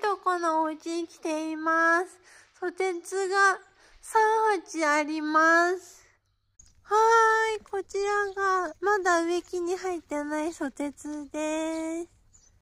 とこのお家に来ています。ソテツが3鉢あります。はーい、こちらがまだ植木に入ってないソテツです。